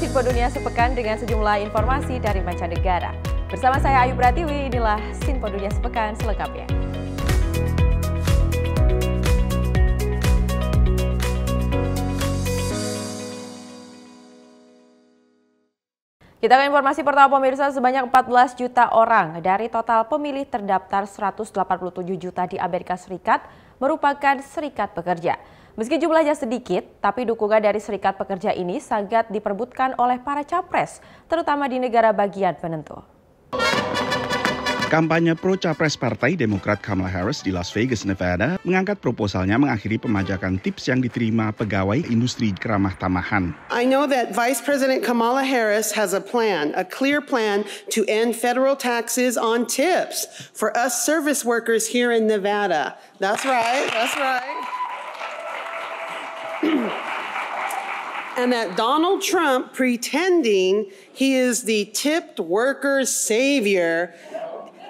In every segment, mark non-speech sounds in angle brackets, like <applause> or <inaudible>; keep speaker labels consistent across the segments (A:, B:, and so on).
A: Sirko Dunia Sepekan dengan sejumlah informasi dari mancanegara. Bersama saya Ayu Pratiwi, inilah Sinpo Dunia Sepekan selengkapnya. Kita ke informasi pertama pemirsa sebanyak 14 juta orang dari total pemilih terdaftar 187 juta di Amerika Serikat merupakan serikat pekerja. Meski jumlahnya sedikit, tapi dukungan dari Serikat Pekerja ini sangat diperbutkan oleh para capres, terutama di negara bagian penentu.
B: Kampanye pro capres Partai Demokrat Kamala Harris di Las Vegas, Nevada, mengangkat proposalnya mengakhiri pemajakan tips yang diterima pegawai industri keramah tamahan.
C: I know that Vice President Kamala Harris has a plan, a clear plan to end federal taxes on tips for us service workers here in Nevada. That's right, that's right. and that Donald Trump pretending he is the tipped worker savior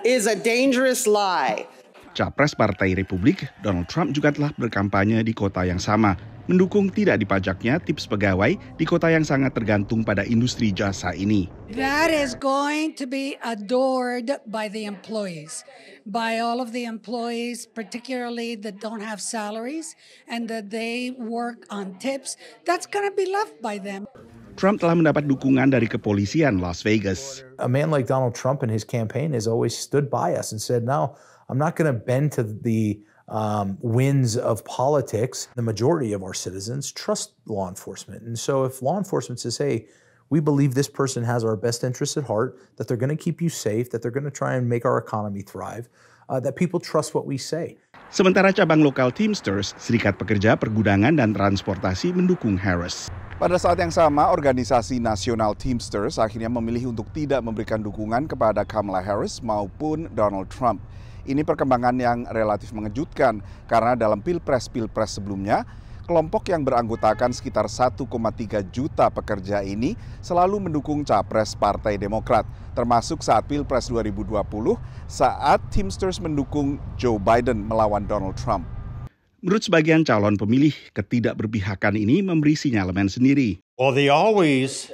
C: is a dangerous lie.
B: Capres Partai Republik, Donald Trump juga telah berkampanye di kota yang sama, mendukung tidak dipajaknya tips pegawai di kota yang sangat tergantung pada industri jasa ini.
C: That is going to be adored by the employees, by all of the employees, particularly that don't have salaries and that they work on tips. That's going to be loved by them.
B: Trump telah mendapat dukungan dari kepolisian Las Vegas. A man like Donald Trump and his campaign has always stood by us and said, "No, I'm not going to bend to the
D: um, winds of politics, the majority of our citizens trust law enforcement. And so if law enforcement says, hey, we believe this person has our best interests at heart, that they're going to keep you safe, that they're going to try and make our economy thrive, uh, that people trust what we say.
B: Sementara cabang lokal Teamsters, Serikat Pekerja Pergudangan dan Transportasi mendukung Harris. Pada saat yang sama, organisasi nasional Teamsters akhirnya memilih untuk tidak memberikan dukungan kepada Kamala Harris maupun Donald Trump. Ini perkembangan yang relatif mengejutkan karena dalam pilpres-pilpres sebelumnya, kelompok yang beranggotakan sekitar 1,3 juta pekerja ini selalu mendukung capres Partai Demokrat, termasuk saat Pilpres 2020 saat Teamsters mendukung Joe Biden melawan Donald Trump. Menurut sebagian calon pemilih, ketidakberpihakan ini memberi sinyalemen
E: sendiri. Well, they always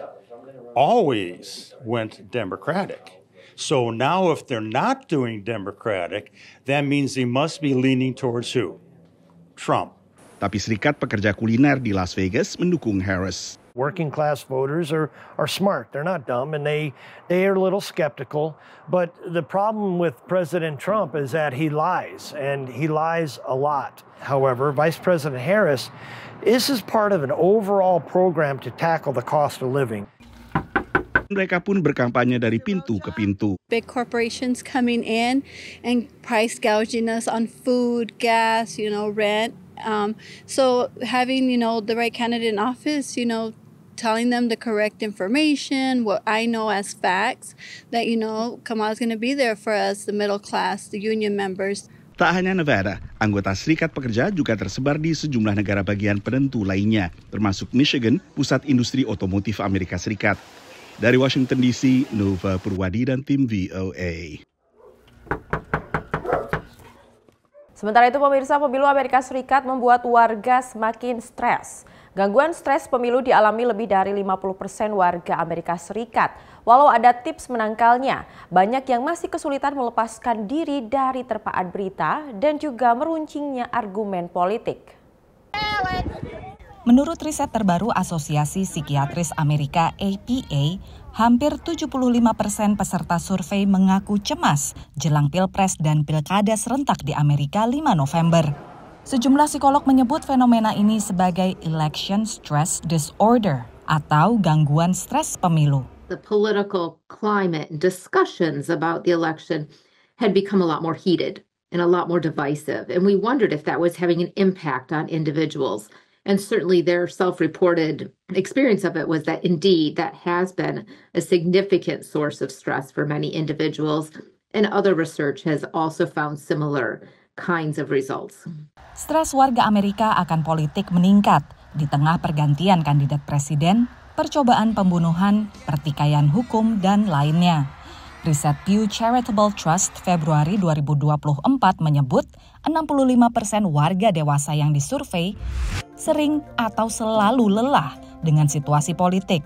E: always went Democratic. So now, if they're not doing Democratic, that means they must be leaning towards who? Trump.
B: Tapi Serikat Pekerja Kuliner di Las Vegas mendukung Harris.
E: Working class voters are, are smart. They're not dumb and they, they are a little skeptical. But the problem with President Trump is that he lies and he lies a lot. However, Vice President Harris, this is part of an overall program to tackle the cost of living.
B: Mereka pun berkampanye dari pintu ke pintu.
F: Big corporations coming in and price gouging us on food, gas, you know, rent. Um, so having, you know, the right candidate in office, you know, telling them the correct information, what I know as facts, that, you know, Kamal is going to be there for us, the middle class, the union members.
B: Tak hanya Nevada, anggota Serikat Pekerja juga tersebar di sejumlah negara bagian penentu lainnya, termasuk Michigan, pusat industri otomotif Amerika Serikat. Dari Washington DC, Nova Purwadi dan tim VOA.
C: Sementara
A: itu pemirsa pemilu Amerika Serikat membuat warga semakin stres. Gangguan stres pemilu dialami lebih dari 50% warga Amerika Serikat. Walau ada tips menangkalnya, banyak yang masih kesulitan melepaskan diri dari terpaan berita dan juga meruncingnya argumen politik.
F: Menurut riset terbaru Asosiasi Psikiatris Amerika APA, hampir 75 persen peserta survei mengaku cemas jelang Pilpres dan Pilkada serentak di Amerika 5 November. Sejumlah psikolog menyebut fenomena ini sebagai election stress disorder atau gangguan stres pemilu.
G: The political climate and discussions about the election had become a lot more heated and a lot more divisive and we wondered if that was having an impact on individuals. And certainly their self reported experience of it was that indeed that has been a significant source of stress for many individuals. And other research has also found similar kinds of results.
F: Stres warga Amerika akan politik meningkat di tengah pergantian kandidat presiden, percobaan pembunuhan, pertikaian hukum, dan lainnya. Riset Pew Charitable Trust Februari 2024 menyebut 65 persen warga dewasa yang disurvei sering atau selalu lelah dengan situasi politik.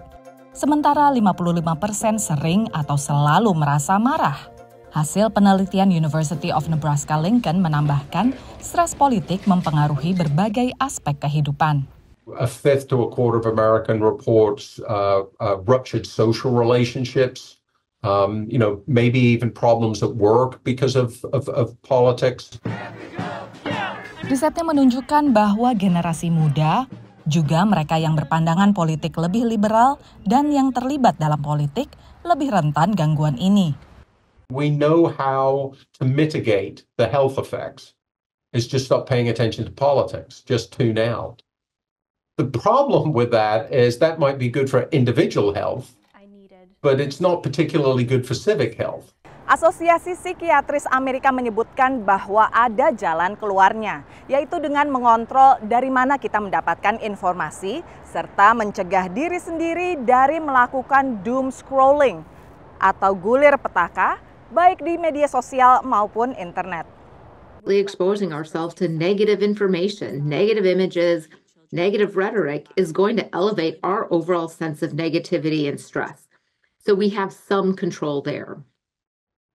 F: Sementara 55 persen sering atau selalu merasa marah. Hasil penelitian University of Nebraska Lincoln menambahkan, stres politik mempengaruhi berbagai aspek kehidupan.
E: A fifth to a quarter of American reports uh, uh, ruptured social relationships, um, you know, maybe even problems at work because of, of, of politics.
F: Risetnya menunjukkan bahwa generasi muda, juga mereka yang berpandangan politik lebih liberal dan yang terlibat dalam politik lebih rentan gangguan
E: ini. We know how to mitigate the health effects. It's just stop paying attention to politics, just tune out. The problem with that is that might be good for individual health, but it's not particularly good for civic health.
F: Asosiasi Psikiatris Amerika menyebutkan bahwa ada jalan keluarnya, yaitu dengan mengontrol dari mana kita mendapatkan informasi serta mencegah diri sendiri dari melakukan doom scrolling atau gulir petaka baik di media sosial maupun internet.
G: Exposing ourselves to negative information, negative images, negative rhetoric is going to elevate our overall sense of negativity and stress. So we have some control there.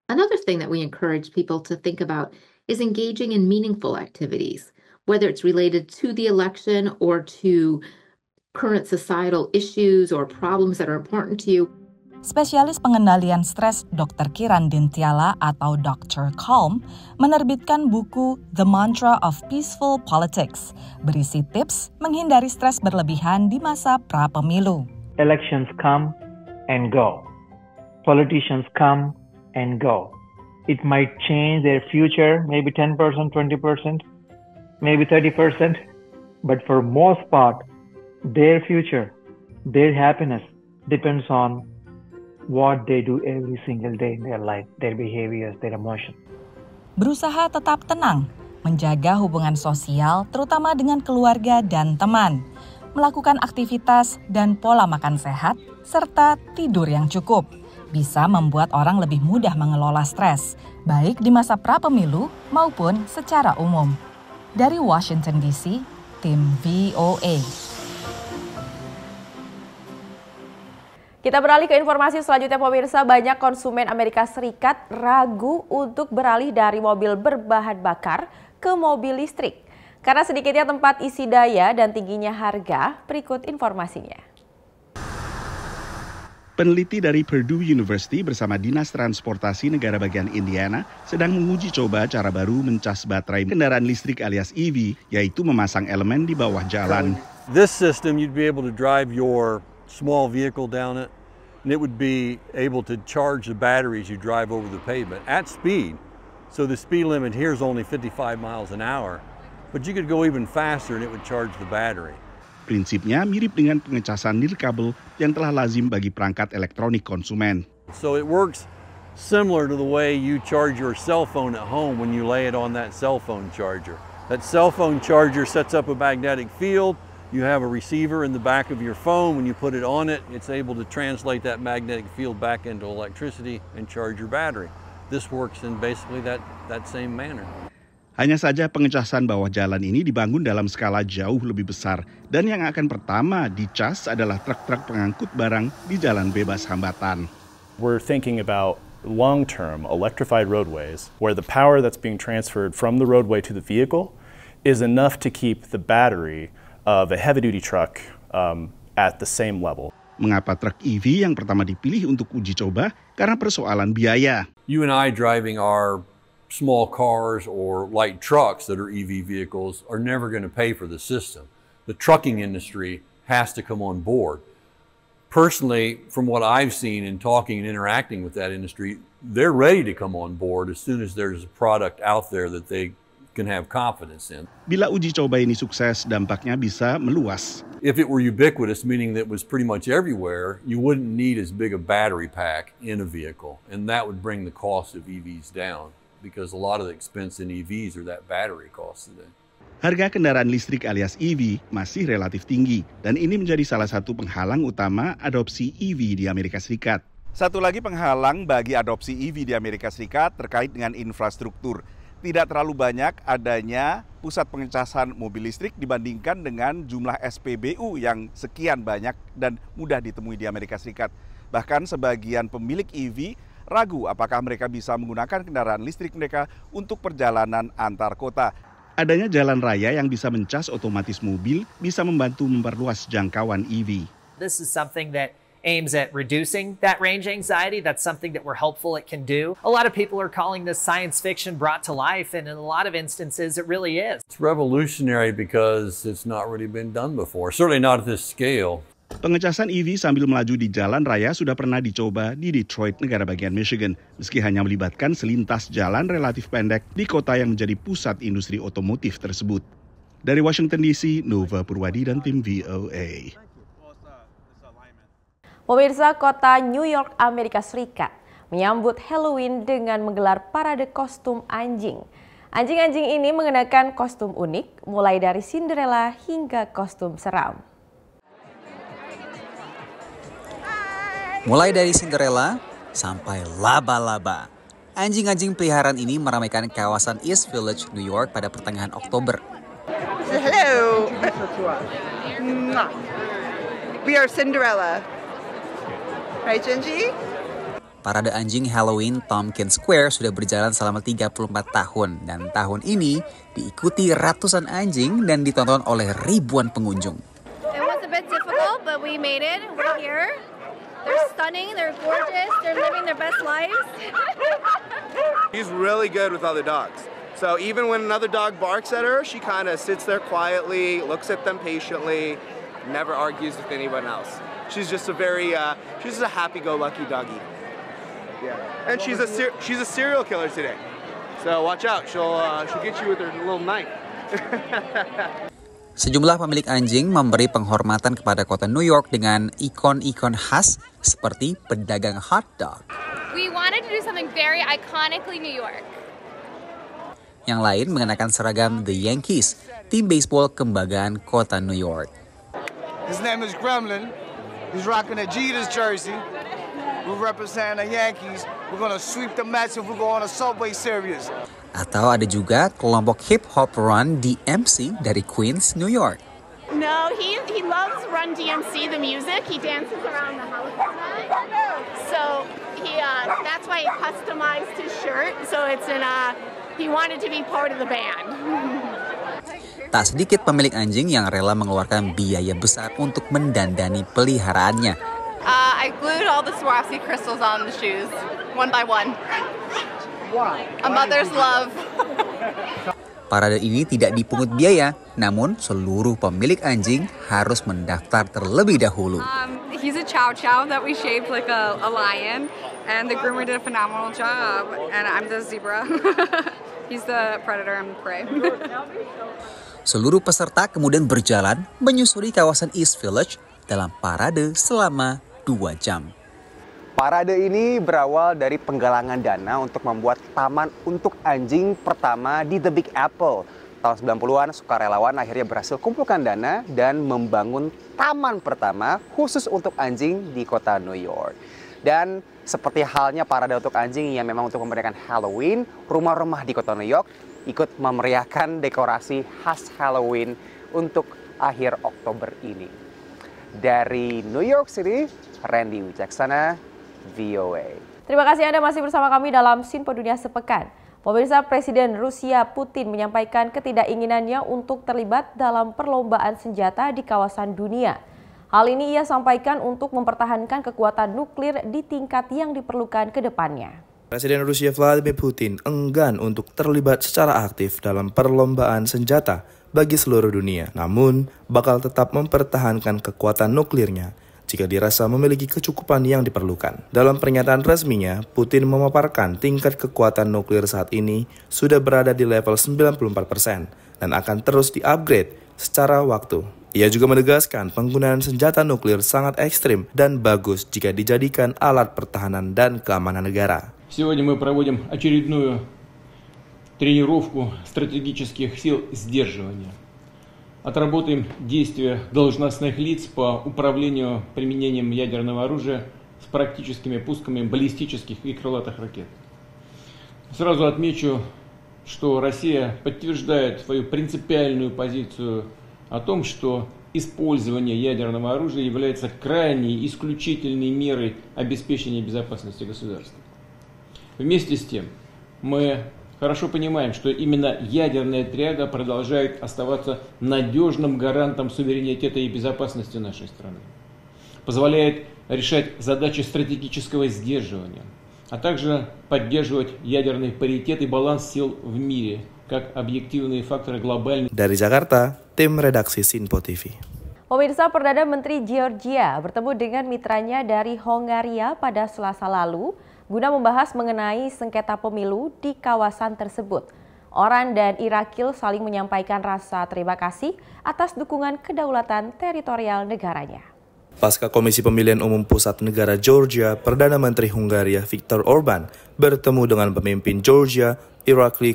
G: Another thing that we encourage people to think about is engaging in meaningful activities, whether it's related to the election or to current societal issues or problems that are important to you. Spesialis pengendalian stres
F: Dr. Kiran Dintiala atau Dr. Calm menerbitkan buku The Mantra of Peaceful Politics berisi tips menghindari stres berlebihan di masa
C: pra pemilu. Elections come and go. Politicians come and go. It might change their future, maybe 10%, 20%, maybe 30%, but for most part, their future, their happiness depends on what they do every single day in their life, their behaviors, their emotions.
F: Berusaha tetap tenang, menjaga hubungan sosial terutama dengan keluarga dan teman, melakukan aktivitas dan pola makan sehat, serta tidur yang cukup bisa membuat orang lebih mudah mengelola stres, baik di masa pra-pemilu maupun secara umum. Dari Washington DC, tim VOA.
A: Kita beralih ke informasi selanjutnya pemirsa, banyak konsumen Amerika Serikat ragu untuk beralih dari mobil berbahan bakar ke mobil listrik. Karena sedikitnya tempat isi daya dan tingginya harga, berikut informasinya.
B: Peneliti dari Purdue University bersama Dinas Transportasi Negara Bagian Indiana sedang menguji coba cara baru mencas baterai kendaraan listrik alias EV, yaitu memasang elemen di bawah jalan.
E: This system you'd be able to drive your small vehicle down it and it would be able to charge the batteries you drive over the pavement at speed. So the speed limit here is only 55 miles an hour, but you could go even faster and it would charge the battery. Prinsipnya mirip dengan
B: pengecasan nirkabel yang telah lazim bagi perangkat elektronik konsumen.
E: So it works similar to the way you charge your cell phone at home when you lay it on that cell phone charger. That cell phone charger sets up a magnetic field. You have a receiver in the back of your phone. When you put it on it, it's able to translate that magnetic field back into electricity and charge your battery. This works in basically that, that same manner.
B: Hanya saja pengecasan bawah jalan ini dibangun dalam skala jauh lebih besar dan yang akan pertama dicas adalah truk-truk pengangkut barang di jalan bebas hambatan. We're thinking about
E: long-term electrified roadways where the power that's being transferred from the roadway to the vehicle is enough to keep the battery of a heavy-duty truck um, at the same level.
B: Mengapa truk EV yang pertama dipilih untuk uji coba? Karena persoalan
E: biaya. You and I driving our small cars or light trucks that are EV vehicles are never going to pay for the system. The trucking industry has to come on board. Personally, from what I've seen in talking and interacting with that industry, they're ready to come on board as soon as there's a product out there that they can have confidence in.
B: Bila uji coba ini sukses, dampaknya bisa meluas.
E: If it were ubiquitous, meaning that it was pretty much everywhere, you wouldn't need as big a battery pack in a vehicle, and that would bring the cost of EVs down. because a lot of the expense in EVs are that battery cost today.
B: Harga kendaraan listrik alias EV masih relatif tinggi dan ini menjadi salah satu penghalang utama adopsi EV di Amerika Serikat. Satu lagi penghalang bagi adopsi EV di Amerika Serikat terkait dengan infrastruktur. Tidak terlalu banyak adanya pusat pengecasan mobil listrik dibandingkan dengan jumlah SPBU yang sekian banyak dan mudah ditemui di Amerika Serikat. Bahkan sebagian pemilik EV ragu apakah mereka bisa menggunakan kendaraan listrik mereka untuk perjalanan antar kota. Adanya jalan raya yang bisa mencas otomatis mobil bisa membantu memperluas jangkauan EV.
C: This is something that aims at reducing that range anxiety. That's something that we're hopeful it can do. A lot of people are calling this science fiction brought to life, and in a lot of instances, it really
E: is. It's revolutionary because it's not really been done before, certainly not at this scale. Pengecasan
B: EV sambil melaju di jalan raya sudah pernah dicoba di Detroit, negara bagian Michigan, meski hanya melibatkan selintas jalan relatif pendek di kota yang menjadi pusat industri otomotif tersebut. Dari Washington DC, Nova Purwadi dan tim VOA.
A: Pemirsa kota New York, Amerika Serikat menyambut Halloween dengan menggelar parade kostum anjing. Anjing-anjing ini mengenakan kostum unik, mulai dari Cinderella hingga kostum seram.
C: Mulai dari Cinderella sampai laba-laba. Anjing-anjing peliharaan ini meramaikan kawasan East Village, New York pada pertengahan Oktober. Hello. We are Cinderella. Right, Genji? Parade anjing Halloween Tompkins Square sudah berjalan selama 34 tahun dan tahun ini diikuti ratusan anjing dan ditonton oleh ribuan pengunjung.
F: It was a bit difficult, but we made it. We're here. They're stunning, they're gorgeous, they're living their best lives.
D: She's <laughs> really good with other dogs. So even when another dog barks at her, she kind of sits there quietly, looks at them patiently, never argues with anyone else. She's just a very, uh, she's just a happy-go-lucky doggy. Yeah, and she's a she's a serial killer today. So watch out, she'll uh, she'll get you with her little knife. <laughs>
C: Sejumlah pemilik anjing memberi penghormatan kepada kota New York dengan ikon-ikon khas seperti pedagang hotdog.
G: We wanted to do something very iconically New York.
C: Yang lain mengenakan seragam The Yankees, tim baseball kembagaan kota New York. His name is Gremlin. He's rocking a Jeter's jersey. We represent the Yankees. We're gonna sweep the Mets if we go on a Subway Series. Atau ada juga kelompok hip hop Run DMC dari Queens, New York.
E: No, he he loves Run DMC the music. He dances around the house. So he uh, that's why he customized his shirt. So it's in a uh, he wanted to be part of the band. <laughs>
C: Tak sedikit pemilik anjing yang rela mengeluarkan biaya besar untuk mendandani peliharaannya.
F: Uh, I glued all the Swarovski crystals on the shoes, one by
G: one. A mother's love.
C: Parade ini tidak dipungut biaya, namun seluruh pemilik anjing harus mendaftar terlebih dahulu. Seluruh peserta kemudian berjalan menyusuri kawasan East Village dalam parade selama dua jam. Parade ini berawal dari penggalangan dana untuk membuat taman untuk anjing pertama di The Big Apple. Tahun 90-an, sukarelawan akhirnya berhasil kumpulkan dana dan membangun taman pertama khusus untuk anjing di kota New York. Dan seperti halnya parade untuk anjing yang memang untuk memberikan Halloween, rumah-rumah di kota New York ikut memeriahkan dekorasi khas Halloween untuk akhir Oktober ini. Dari New York City, Randy Wijaksana. VOA.
A: Terima kasih Anda masih bersama kami dalam Sinpo Dunia Sepekan. Pemirsa Presiden Rusia Putin menyampaikan ketidakinginannya untuk terlibat dalam perlombaan senjata di kawasan dunia. Hal ini ia sampaikan untuk mempertahankan kekuatan nuklir di tingkat yang diperlukan ke depannya.
D: Presiden Rusia Vladimir Putin enggan untuk terlibat secara aktif dalam perlombaan senjata bagi seluruh dunia, namun bakal tetap mempertahankan kekuatan nuklirnya jika dirasa memiliki kecukupan yang diperlukan. Dalam pernyataan resminya, Putin memaparkan tingkat kekuatan nuklir saat ini sudah berada di level 94% dan akan terus diupgrade secara waktu. Ia juga menegaskan penggunaan senjata nuklir sangat ekstrim dan bagus jika dijadikan alat pertahanan dan keamanan negara.
H: Сегодня мы проводим отработаем действия должностных лиц по управлению применением ядерного оружия с практическими пусками баллистических и крылатых ракет. Сразу отмечу, что Россия подтверждает свою принципиальную позицию о том, что использование ядерного оружия является крайней, исключительной мерой обеспечения безопасности государства. Вместе с тем, мы хорошо понимаем, что именно ядерная триада продолжает оставаться надежным гарантом суверенитета и безопасности нашей страны. Позволяет решать задачи стратегического сдерживания, а также поддерживать ядерный паритет и баланс сил в мире, как объективные факторы глобальной...
D: Dari Jakarta, tim redaksi Sinpo TV.
A: Pemirsa Perdana Menteri Georgia bertemu dengan mitranya dari Hongaria pada Selasa lalu guna membahas mengenai sengketa pemilu di kawasan tersebut. Oran dan Irakil saling menyampaikan rasa terima kasih atas dukungan kedaulatan teritorial negaranya.
D: Pasca Komisi Pemilihan Umum Pusat Negara Georgia, Perdana Menteri Hungaria Viktor Orban bertemu dengan pemimpin Georgia, Irakli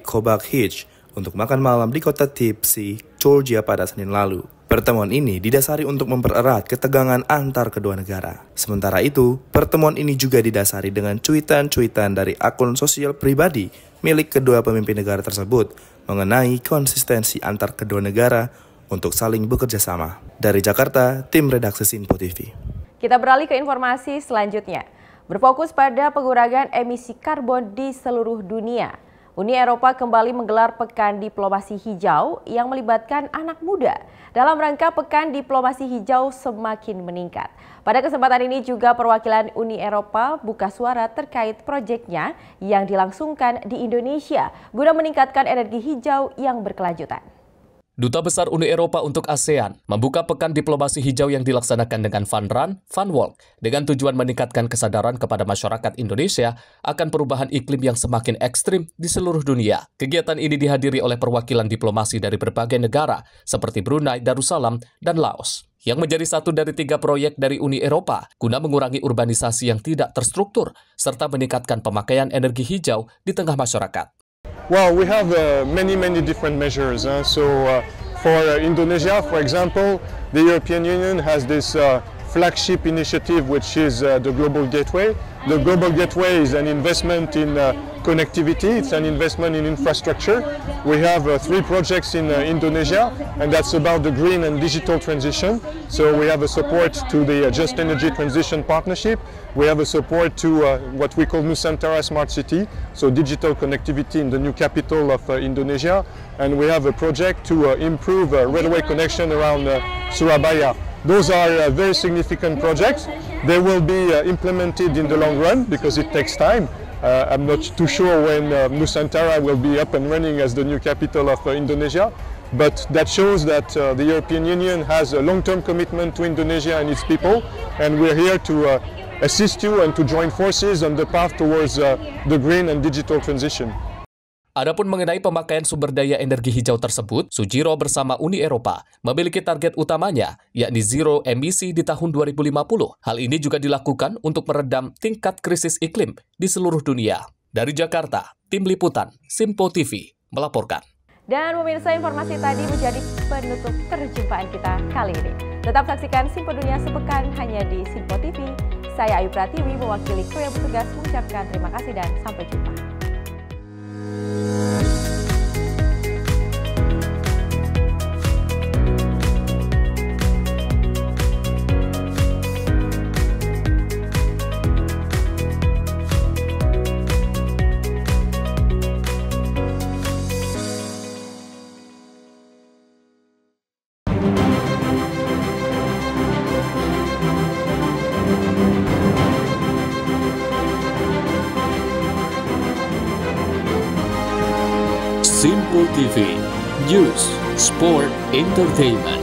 D: Hitch, untuk makan malam di kota Tipsi, Georgia pada Senin lalu. Pertemuan ini didasari untuk mempererat ketegangan antar kedua negara. Sementara itu, pertemuan ini juga didasari dengan cuitan-cuitan dari akun sosial pribadi milik kedua pemimpin negara tersebut mengenai konsistensi antar kedua negara untuk saling bekerja sama. Dari Jakarta, tim redaksi Sinpo TV.
A: Kita beralih ke informasi selanjutnya. Berfokus pada pengurangan emisi karbon di seluruh dunia. Uni Eropa kembali menggelar Pekan Diplomasi Hijau yang melibatkan anak muda. Dalam rangka Pekan Diplomasi Hijau semakin meningkat. Pada kesempatan ini juga perwakilan Uni Eropa buka suara terkait proyeknya yang dilangsungkan di Indonesia guna meningkatkan energi hijau yang berkelanjutan.
G: Duta Besar Uni Eropa untuk ASEAN membuka pekan diplomasi hijau yang dilaksanakan dengan Fun Run, Fun Walk, dengan tujuan meningkatkan kesadaran kepada masyarakat Indonesia akan perubahan iklim yang semakin ekstrim di seluruh dunia. Kegiatan ini dihadiri oleh perwakilan diplomasi dari berbagai negara, seperti Brunei, Darussalam, dan Laos yang menjadi satu dari tiga proyek dari Uni Eropa guna mengurangi urbanisasi yang tidak terstruktur serta meningkatkan pemakaian energi hijau di tengah masyarakat.
H: Well, we have uh, many, many different measures. Huh? So uh, for uh, Indonesia, for example, the European Union has this uh, flagship initiative, which is uh, the Global Gateway. The Global Gateway is an investment in uh, connectivity, it's an investment in infrastructure. We have uh, three projects in uh, Indonesia, and that's about the green and digital transition. So we have a support to the uh, Just Energy Transition Partnership. We have a support to uh, what we call Nusantara Smart City, so digital connectivity in the new capital of uh, Indonesia. And we have a project to uh, improve railway connection around Surabaya. Those are very significant projects. They will be implemented in the long run because it takes time. Uh, I'm not too sure when uh, Nusantara will be up and running as the new capital of uh, Indonesia, but that shows that uh, the European Union has a long-term commitment to Indonesia and its people, and we're here to uh, assist you and to join forces on the path towards uh, the green and digital transition.
G: Adapun mengenai pemakaian sumber daya energi hijau tersebut, Sujiro bersama Uni Eropa memiliki target utamanya, yakni zero emisi di tahun 2050. Hal ini juga dilakukan untuk meredam tingkat krisis iklim di seluruh dunia. Dari Jakarta, Tim Liputan, Simpo TV, melaporkan.
A: Dan pemirsa informasi tadi menjadi penutup perjumpaan kita kali ini. Tetap saksikan Simpo Dunia Sepekan hanya di Simpo TV. Saya Ayu Pratiwi mewakili kru yang bertugas mengucapkan terima kasih dan sampai jumpa. Música
H: Entertainment.